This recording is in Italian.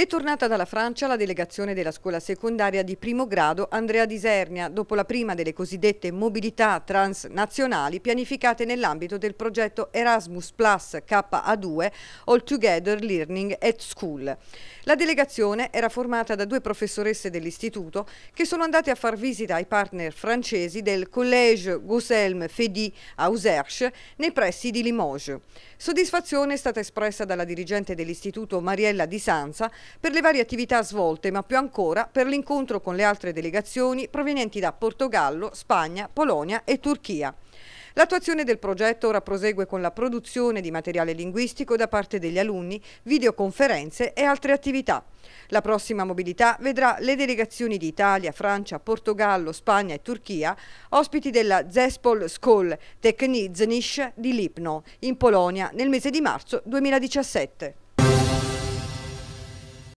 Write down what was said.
È tornata dalla Francia la delegazione della scuola secondaria di primo grado Andrea Disernia dopo la prima delle cosiddette mobilità transnazionali pianificate nell'ambito del progetto Erasmus Plus KA2 All Together Learning at School. La delegazione era formata da due professoresse dell'istituto che sono andate a far visita ai partner francesi del Collège Goselm Fedi a Auserche nei pressi di Limoges. Soddisfazione è stata espressa dalla dirigente dell'istituto Mariella Di Sanza per le varie attività svolte, ma più ancora per l'incontro con le altre delegazioni provenienti da Portogallo, Spagna, Polonia e Turchia. L'attuazione del progetto ora prosegue con la produzione di materiale linguistico da parte degli alunni, videoconferenze e altre attività. La prossima mobilità vedrà le delegazioni di Italia, Francia, Portogallo, Spagna e Turchia, ospiti della Zespol School Techniznisch di Lipno, in Polonia, nel mese di marzo 2017.